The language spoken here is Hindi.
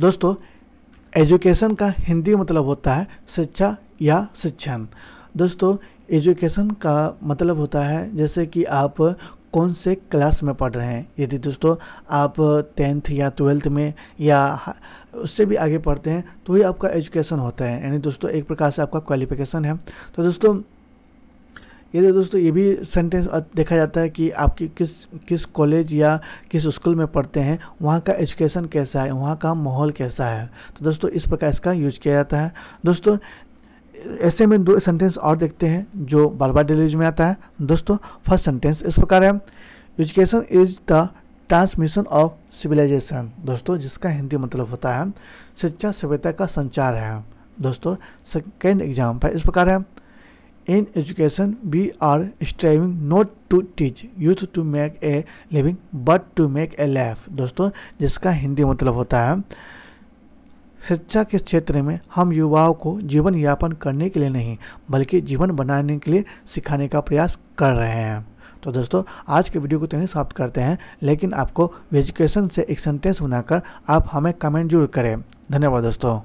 दोस्तों एजुकेशन का हिंदी मतलब होता है शिक्षा या शिक्षण दोस्तों एजुकेशन का मतलब होता है जैसे कि आप कौन से क्लास में पढ़ रहे हैं यदि दोस्तों आप टेंथ या ट्वेल्थ में या उससे भी आगे पढ़ते हैं तो ही आपका एजुकेशन होता है यानी दोस्तों एक प्रकार से आपका क्वालिफिकेशन है तो दोस्तों ये दोस्तों ये भी सेंटेंस देखा जाता है कि आपकी किस किस कॉलेज या किस स्कूल में पढ़ते हैं वहाँ का एजुकेशन कैसा है वहाँ का माहौल कैसा है तो दोस्तों इस प्रकार इसका यूज किया जाता है दोस्तों ऐसे में दो सेंटेंस और देखते हैं जो बार बार डेली में आता है दोस्तों फर्स्ट सेंटेंस इस प्रकार है education is the transmission of civilization दोस्तों जिसका हिंदी मतलब होता है शिक्षा सभ्यता का संचार है दोस्तों सेकेंड एग्जाम्पल इस प्रकार है in education we are striving not to teach youth to make a living but to make a life दोस्तों जिसका हिंदी मतलब होता है शिक्षा के क्षेत्र में हम युवाओं को जीवन यापन करने के लिए नहीं बल्कि जीवन बनाने के लिए सिखाने का प्रयास कर रहे हैं तो दोस्तों आज के वीडियो को तो यहीं समाप्त करते हैं लेकिन आपको एजुकेशन से एक सेंटेंस बनाकर आप हमें कमेंट जरूर करें धन्यवाद दोस्तों